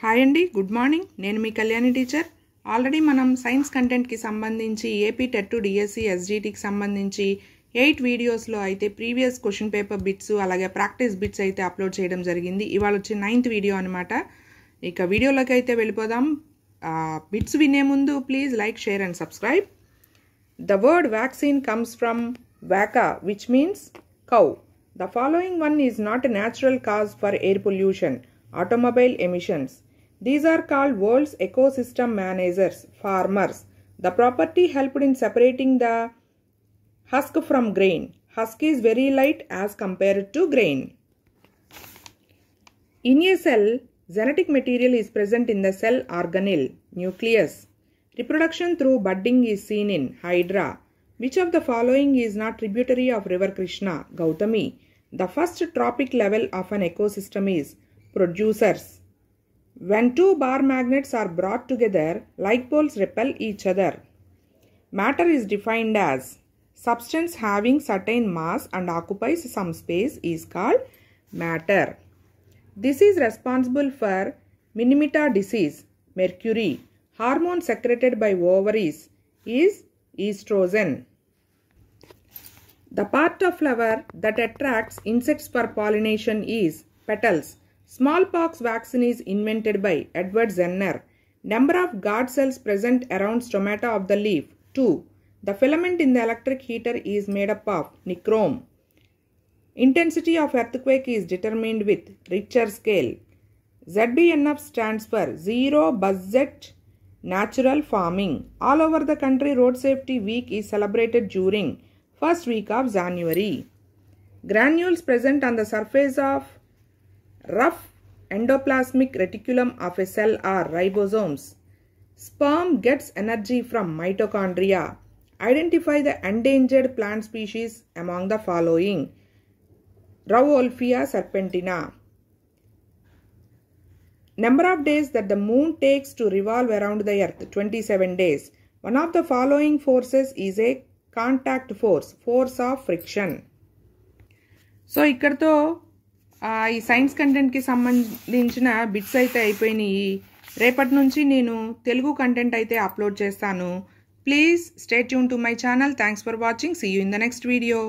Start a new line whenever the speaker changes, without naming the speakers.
Hi అండి good morning నేను మీ కళ్యాణి టీచర్ ఆల్రెడీ మనం సైన్స్ కంటెంట్కి సంబంధించి ఏపీ టెట్ డిఎస్సి ఎస్జీటీకి సంబంధించి ఎయిట్ వీడియోస్లో అయితే ప్రీవియస్ క్వశ్చన్ పేపర్ బిట్స్ అలాగే ప్రాక్టీస్ బిట్స్ అయితే అప్లోడ్ చేయడం జరిగింది ఇవాళ వచ్చి నైన్త్ వీడియో అనమాట ఇక వీడియోలోకి అయితే వెళ్ళిపోదాం బిట్స్ వినే ముందు please like share and subscribe the word vaccine comes from vacca which means cow the following one is not a natural cause for air pollution automobile emissions These are called world's ecosystem managers, farmers. The property helped in separating the husk from grain. Husk is very light as compared to grain. In a cell, genetic material is present in the cell organelle, nucleus. Reproduction through budding is seen in Hydra. Which of the following is not tributary of river Krishna, Gautami? The first tropic level of an ecosystem is producers. When two bar magnets are brought together, like poles repel each other. Matter is defined as substance having certain mass and occupies some space is called matter. This is responsible for Minamata disease, mercury, hormone secreted by ovaries is estrogen. The part of flower that attracts insects for pollination is petals Smallpox vaccine is invented by Edward Jenner. Number of guard cells present around stomata of the leaf. 2. The filament in the electric heater is made up of nichrome. Intensity of earthquake is determined with Richter scale. ZBNF stands for Zero Budget Natural Farming. All over the country, Road Safety Week is celebrated during first week of January. Granules present on the surface of rough endoplasmic reticulum of a cell are ribosomes. Sperm gets energy from mitochondria. Identify the endangered plant species among the following. Rauwolfia serpentina. Number of days that the moon takes to revolve around the earth, 27 days. One of the following forces is a contact force: force of friction. So ఇక్కడితో ఈ science కంటెంట్కి సంబంధించిన bits అయితే అయిపోయినాయి రేపటి నుంచి నేను Telugu content అయితే upload చేస్తాను please stay tune to my channel thanks for watching see you in the next video